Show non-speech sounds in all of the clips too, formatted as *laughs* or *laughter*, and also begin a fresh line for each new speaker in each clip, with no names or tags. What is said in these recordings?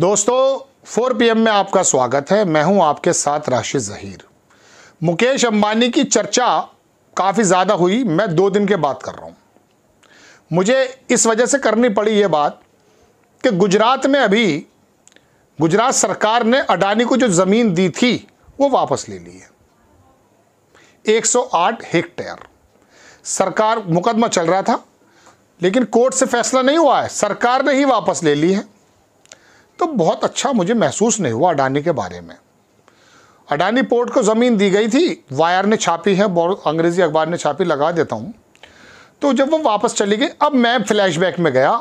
दोस्तों 4 पीएम में आपका स्वागत है मैं हूं आपके साथ राशिद जहीर मुकेश अंबानी की चर्चा काफ़ी ज़्यादा हुई मैं दो दिन के बात कर रहा हूं मुझे इस वजह से करनी पड़ी ये बात कि गुजरात में अभी गुजरात सरकार ने अडानी को जो ज़मीन दी थी वो वापस ले ली है 108 हेक्टेयर सरकार मुकदमा चल रहा था लेकिन कोर्ट से फैसला नहीं हुआ है सरकार ने ही वापस ले ली है तो बहुत अच्छा मुझे महसूस नहीं हुआ अडानी के बारे में अडानी पोर्ट को ज़मीन दी गई थी वायर ने छापी है अंग्रेज़ी अखबार ने छापी लगा देता हूँ तो जब वो वापस चली गई अब मैं फ्लैशबैक में गया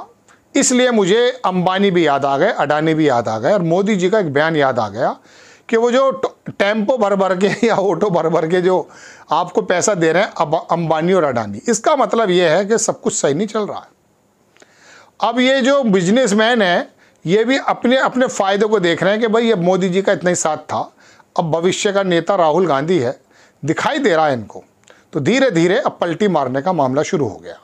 इसलिए मुझे अंबानी भी याद आ गए अडानी भी याद आ गए और मोदी जी का एक बयान याद आ गया कि वो जो टेम्पो भर भर के *laughs* या ऑटो भर भर के जो आपको पैसा दे रहे हैं अब अंबानी और अडानी इसका मतलब ये है कि सब कुछ सही नहीं चल रहा है अब ये जो बिजनेसमैन है ये भी अपने अपने फ़ायदे को देख रहे हैं कि भाई ये मोदी जी का इतना ही साथ था अब भविष्य का नेता राहुल गांधी है दिखाई दे रहा है इनको तो धीरे धीरे अब पलटी मारने का मामला शुरू हो गया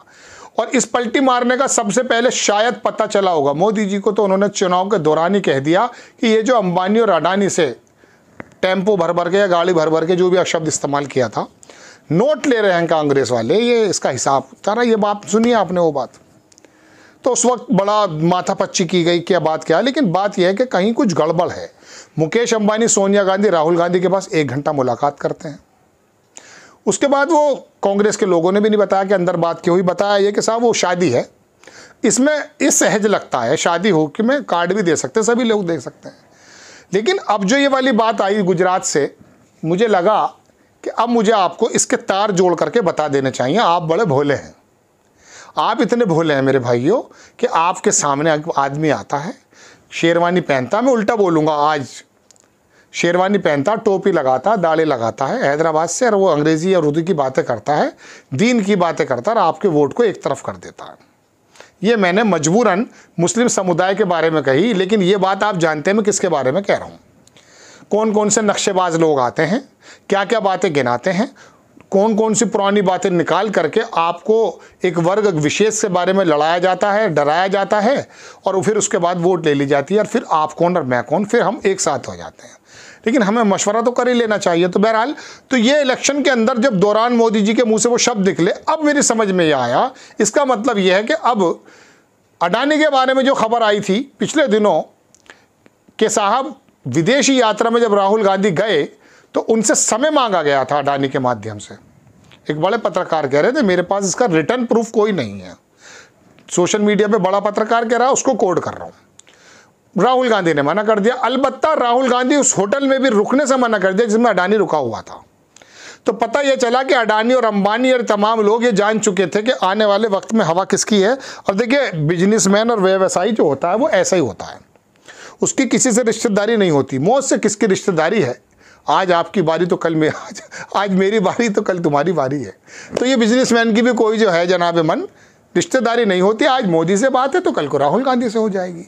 और इस पलटी मारने का सबसे पहले शायद पता चला होगा मोदी जी को तो उन्होंने चुनाव के दौरान ही कह दिया कि ये जो अंबानी और अडानी से टेम्पो भर भर के या गाड़ी भर भर के जो भी अशब्द इस्तेमाल किया था नोट ले रहे हैं कांग्रेस वाले ये इसका हिसाब तारा ये बात सुनिए आपने वो बात तो उस वक्त बड़ा माथापच्ची की गई क्या बात क्या लेकिन बात यह है कि कहीं कुछ गड़बड़ है मुकेश अंबानी सोनिया गांधी राहुल गांधी के पास एक घंटा मुलाकात करते हैं उसके बाद वो कांग्रेस के लोगों ने भी नहीं बताया कि अंदर बात क्यों हुई बताया ये कि साहब वो शादी है इसमें इस सहज लगता है शादी हो कि मैं कार्ड भी दे सकते हैं सभी लोग दे सकते हैं लेकिन अब जो ये वाली बात आई गुजरात से मुझे लगा कि अब मुझे आपको इसके तार जोड़ करके बता देने चाहिए आप बड़े भोले हैं आप इतने भोले हैं मेरे भाइयों कि आपके सामने आदमी आता है शेरवानी पहनता मैं उल्टा बोलूँगा आज शेरवानी पहनता टोपी लगाता दाढ़ी लगाता है हैदराबाद से और वो अंग्रेज़ी या उर्दू की बातें करता है दीन की बातें करता है और आपके वोट को एक तरफ कर देता है ये मैंने मजबूरन मुस्लिम समुदाय के बारे में कही लेकिन ये बात आप जानते हैं मैं किसके बारे में कह रहा हूँ कौन कौन से नक्शेबाज लोग आते हैं क्या क्या बातें गिनाते हैं कौन कौन सी पुरानी बातें निकाल करके आपको एक वर्ग विशेष से बारे में लड़ाया जाता है डराया जाता है और फिर उसके बाद वोट ले ली जाती है और फिर आप कौन और मैं कौन फिर हम एक साथ हो जाते हैं लेकिन हमें मशवरा तो कर ही लेना चाहिए तो बहरहाल तो ये इलेक्शन के अंदर जब दौरान मोदी जी के मुंह से वो शब्द निकले अब मेरी समझ में ये आया इसका मतलब ये है कि अब अडानी के बारे में जो खबर आई थी पिछले दिनों के साहब विदेशी यात्रा में जब राहुल गांधी गए तो उनसे समय मांगा गया था अडानी के माध्यम से एक बड़े पत्रकार कह रहे थे मेरे पास इसका रिटर्न प्रूफ कोई नहीं है सोशल मीडिया पे बड़ा पत्रकार कह रहा है उसको कोड कर रहा हूँ राहुल गांधी ने मना कर दिया अलबत्ता राहुल गांधी उस होटल में भी रुकने से मना कर दिया जिसमें अडानी रुका हुआ था तो पता यह चला कि अडानी और अंबानी और तमाम लोग ये जान चुके थे कि आने वाले वक्त में हवा किसकी है और देखिए बिजनेसमैन और व्यवसायी जो होता है वो ऐसा ही होता है उसकी किसी से रिश्तेदारी नहीं होती मौत से किसकी रिश्तेदारी है आज आपकी बारी तो कल में आज *laughs* आज मेरी बारी तो कल तुम्हारी बारी है तो ये बिजनेसमैन की भी कोई जो है जनाब मन रिश्तेदारी नहीं होती आज मोदी से बात है तो कल को राहुल गांधी से हो जाएगी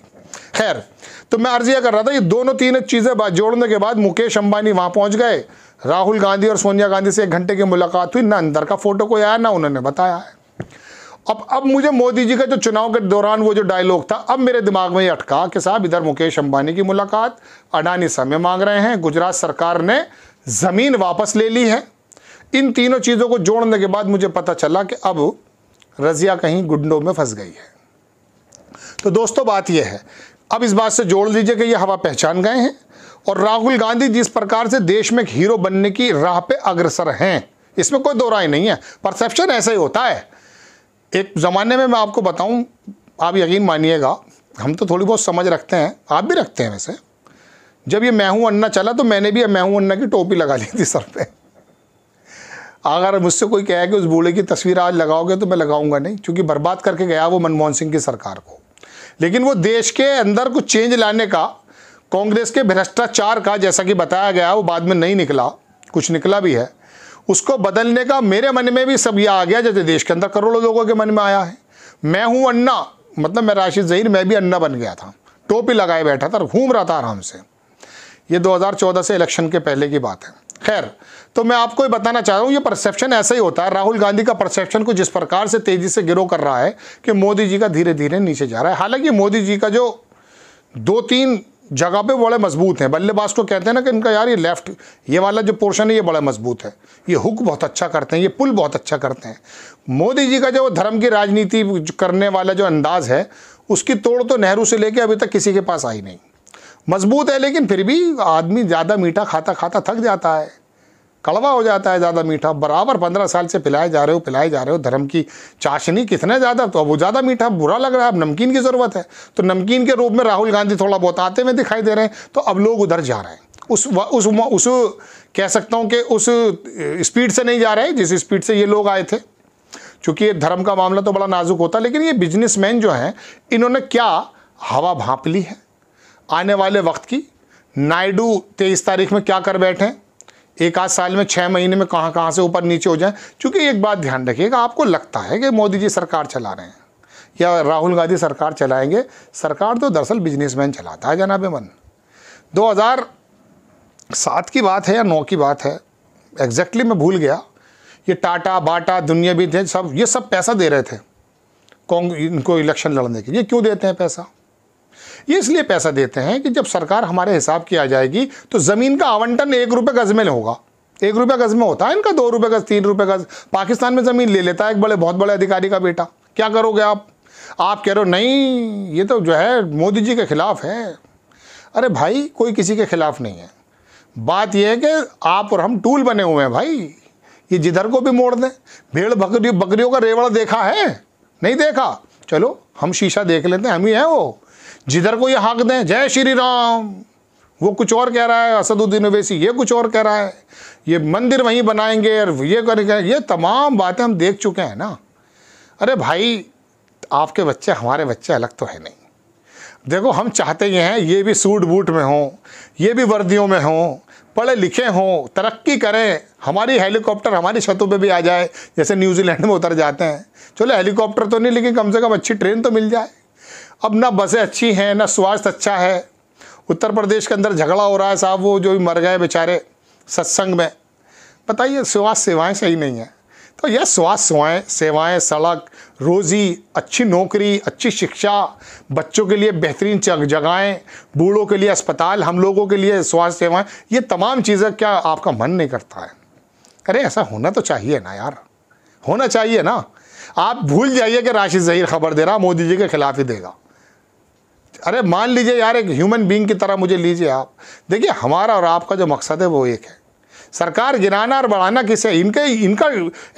खैर तो मैं अर्जिया यह कर रहा था ये दोनों तीनों चीज़ें जोड़ने के बाद मुकेश अंबानी वहाँ पहुँच गए राहुल गांधी और सोनिया गांधी से एक घंटे की मुलाकात हुई ना अंदर का फोटो कोई आया ना उन्होंने बताया है अब अब मुझे मोदी जी का जो चुनाव के दौरान वो जो डायलॉग था अब मेरे दिमाग में ये अटका कि साहब इधर मुकेश अंबानी की मुलाकात अडानी समय मांग रहे हैं गुजरात सरकार ने ज़मीन वापस ले ली है इन तीनों चीज़ों को जोड़ने के बाद मुझे पता चला कि अब रज़िया कहीं गुंडों में फंस गई है तो दोस्तों बात यह है अब इस बात से जोड़ लीजिए कि यह हवा पहचान गए हैं और राहुल गांधी जिस प्रकार से देश में एक हीरो बनने की राह पे अग्रसर हैं इसमें कोई दो राय नहीं है परसेप्शन ऐसा ही होता है एक ज़माने में मैं आपको बताऊं आप यकीन मानिएगा हम तो थोड़ी बहुत समझ रखते हैं आप भी रखते हैं वैसे जब ये मैं हूँ अन्ना चला तो मैंने भी मैं हूँ अन्ना की टोपी लगा ली थी सर पे अगर मुझसे कोई कहे कि उस बूढ़े की तस्वीर आज लगाओगे तो मैं लगाऊंगा नहीं क्योंकि बर्बाद करके गया वो मनमोहन सिंह की सरकार को लेकिन वो देश के अंदर कुछ चेंज लाने का कांग्रेस के भ्रष्टाचार का जैसा कि बताया गया वो बाद में नहीं निकला कुछ निकला भी है उसको बदलने का मेरे मन में भी सब यह आ गया जैसे देश के अंदर करोड़ों लोगों के मन में आया है मैं हूँ अन्ना मतलब मैं राशिद जहीर मैं भी अन्ना बन गया था टोपी लगाए बैठा था घूम रहा था आराम से ये 2014 से इलेक्शन के पहले की बात है खैर तो मैं आपको ये बताना चाह रहा हूँ ये परसेप्शन ऐसा ही होता है राहुल गांधी का परसेप्शन को जिस प्रकार से तेज़ी से गिरो कर रहा है कि मोदी जी का धीरे धीरे नीचे जा रहा है हालांकि मोदी जी का जो दो तीन जगह पे बड़े मजबूत हैं बल्लेबाज को कहते हैं ना कि इनका यार ये लेफ्ट ये वाला जो पोर्शन है ये बड़ा मजबूत है ये हुक बहुत अच्छा करते हैं ये पुल बहुत अच्छा करते हैं मोदी जी का जो धर्म की राजनीति करने वाला जो अंदाज है उसकी तोड़ तो नेहरू से लेके अभी तक किसी के पास आई नहीं मजबूत है लेकिन फिर भी आदमी ज़्यादा मीठा खाता खाता थक जाता है कड़वा हो जाता है ज़्यादा मीठा बराबर पंद्रह साल से पिलाए जा रहे हो पिलाए जा रहे हो धर्म की चाशनी कितने ज़्यादा तो अब वो ज़्यादा मीठा बुरा लग रहा है अब नमकीन की ज़रूरत है तो नमकीन के रूप में राहुल गांधी थोड़ा बहुत आते हुए दिखाई दे रहे हैं तो अब लोग उधर जा रहे हैं उस व, उस उस कह सकता हूँ कि उस स्पीड से नहीं जा रहे जिस स्पीड से ये लोग आए थे चूँकि धर्म का मामला तो बड़ा नाजुक होता है लेकिन ये बिजनेसमैन जो हैं इन्होंने क्या हवा भाप ली है आने वाले वक्त की नायडू तेईस तारीख में क्या कर बैठे हैं एक आध साल में छः महीने में कहाँ कहाँ से ऊपर नीचे हो जाए क्योंकि एक बात ध्यान रखिएगा आपको लगता है कि मोदी जी सरकार चला रहे हैं या राहुल गांधी सरकार चलाएंगे सरकार तो दरअसल बिजनेसमैन चलाता है जनाब मन सात की बात है या नौ की बात है एग्जैक्टली मैं भूल गया ये टाटा बाटा दुनिया भी थे सब ये सब पैसा दे रहे थे कौन इनको इलेक्शन लड़ने के लिए क्यों देते हैं पैसा ये इसलिए पैसा देते हैं कि जब सरकार हमारे हिसाब की आ जाएगी तो ज़मीन का आवंटन एक रुपये गज़ में होगा एक रुपये गज़ में होता है इनका दो रुपये गज़ तीन रुपये गज़ पाकिस्तान में ज़मीन ले लेता है एक बड़े बहुत बड़े अधिकारी का बेटा क्या करोगे आप आप कह रहे हो नहीं ये तो जो है मोदी जी के ख़िलाफ़ है अरे भाई कोई किसी के ख़िलाफ़ नहीं है बात यह है कि आप और हम टूल बने हुए हैं भाई ये जिधर को भी मोड़ दें भेड़ बकरी बकरियों का रेवड़ देखा है नहीं देखा चलो हम शीशा देख लेते हैं हम ही हैं वो जिधर को ये हक दें जय श्री राम वो कुछ और कह रहा है असदुद्दीन अवैसी ये कुछ और कह रहा है ये मंदिर वहीं बनाएंगे और ये करेंगे ये तमाम बातें हम देख चुके हैं ना अरे भाई आपके बच्चे हमारे बच्चे अलग तो है नहीं देखो हम चाहते ये हैं ये भी सूट बूट में हों ये भी वर्दियों में हों पढ़े लिखे हों तरक्की करें हमारी हेलीकॉप्टर हमारी छतों पे भी आ जाए जैसे न्यूजीलैंड में उतर जाते हैं चलो हेलीकॉप्टर तो नहीं लेकिन कम से कम अच्छी ट्रेन तो मिल जाए अब ना बसें अच्छी हैं ना स्वास्थ्य अच्छा है उत्तर प्रदेश के अंदर झगड़ा हो रहा है साहब वो जो भी मर गए बेचारे सत्संग में बताइए स्वास्थ्य सेवाएं सही नहीं है तो यह स्वास्थ्य सेवाएं सेवाएं सड़क रोज़ी अच्छी नौकरी अच्छी शिक्षा बच्चों के लिए बेहतरीन जगहें बूढ़ों के लिए अस्पताल हम लोगों के लिए स्वास्थ्य सेवाएं ये तमाम चीज़ें क्या आपका मन नहीं करता है अरे ऐसा होना तो चाहिए ना यार होना चाहिए ना आप भूल जाइए कि राशिद जहीर खबर दे रहा मोदी जी के खिलाफ ही देगा अरे मान लीजिए यार एक ह्यूमन बींग की तरह मुझे लीजिए आप देखिए हमारा और आपका जो मकसद है वो एक है सरकार गिराना और बढ़ाना किसे इनके इनका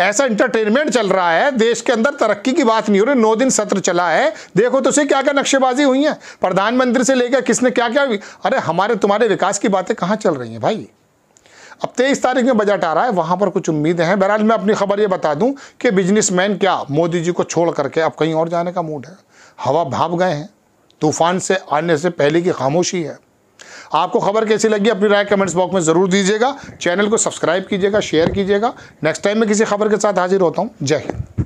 ऐसा इंटरटेनमेंट चल रहा है देश के अंदर तरक्की की बात नहीं हो रही नौ दिन सत्र चला है देखो तो उसे क्या क्या नक्शेबाजी हुई है प्रधानमंत्री से लेकर किसने क्या क्या अरे हमारे तुम्हारे विकास की बातें कहाँ चल रही हैं भाई अब तेईस तारीख में बजट आ रहा है वहाँ पर कुछ उम्मीदें हैं बहरहाल मैं अपनी खबर ये बता दूँ कि बिजनेसमैन क्या मोदी जी को छोड़ करके अब कहीं और जाने का मूड है हवा भाप गए हैं तूफान से आने से पहले की खामोशी है आपको खबर कैसी लगी अपनी राय कमेंट्स बॉक्स में ज़रूर दीजिएगा चैनल को सब्सक्राइब कीजिएगा शेयर कीजिएगा नेक्स्ट टाइम में किसी खबर के साथ हाजिर होता हूँ जय हिंद